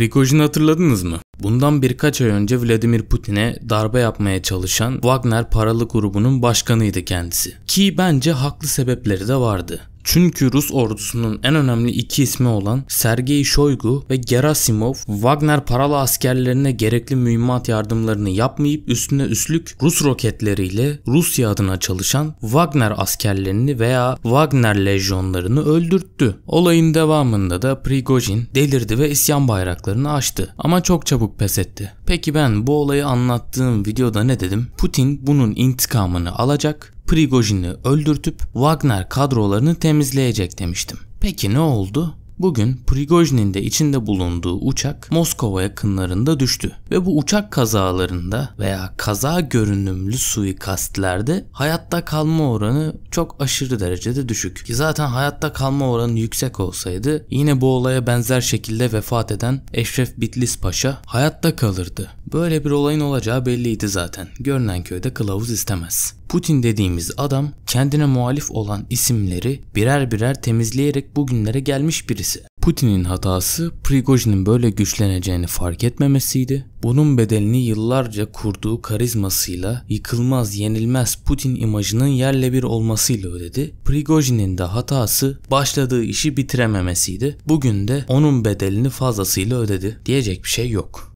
Prigojin'i hatırladınız mı? Bundan birkaç ay önce Vladimir Putin'e darbe yapmaya çalışan Wagner paralı grubunun başkanıydı kendisi. Ki bence haklı sebepleri de vardı. Çünkü Rus ordusunun en önemli iki ismi olan Sergey Shoigu ve Gerasimov Wagner paralı askerlerine gerekli mühimmat yardımlarını yapmayıp üstüne üstlük Rus roketleriyle Rusya adına çalışan Wagner askerlerini veya Wagner lejyonlarını öldürttü. Olayın devamında da Prigojin delirdi ve isyan bayraklarını açtı. Ama çok çabuk çabuk pes etti. Peki ben bu olayı anlattığım videoda ne dedim? Putin bunun intikamını alacak, Prigojin'i öldürtüp Wagner kadrolarını temizleyecek demiştim. Peki ne oldu? Bugün Prigojin'in de içinde bulunduğu uçak Moskova yakınlarında düştü ve bu uçak kazalarında veya kaza görünümlü suikastlerde hayatta kalma oranı çok aşırı derecede düşük. Ki zaten hayatta kalma oranı yüksek olsaydı yine bu olaya benzer şekilde vefat eden Eşref Bitlis Paşa hayatta kalırdı. Böyle bir olayın olacağı belliydi zaten. Görünen köyde kılavuz istemez. Putin dediğimiz adam kendine muhalif olan isimleri birer birer temizleyerek bugünlere gelmiş birisi. Putin'in hatası Prigojin'in böyle güçleneceğini fark etmemesiydi. Bunun bedelini yıllarca kurduğu karizmasıyla yıkılmaz yenilmez Putin imajının yerle bir olmasıyla ödedi. Prigojin'in de hatası başladığı işi bitirememesiydi. Bugün de onun bedelini fazlasıyla ödedi. Diyecek bir şey yok.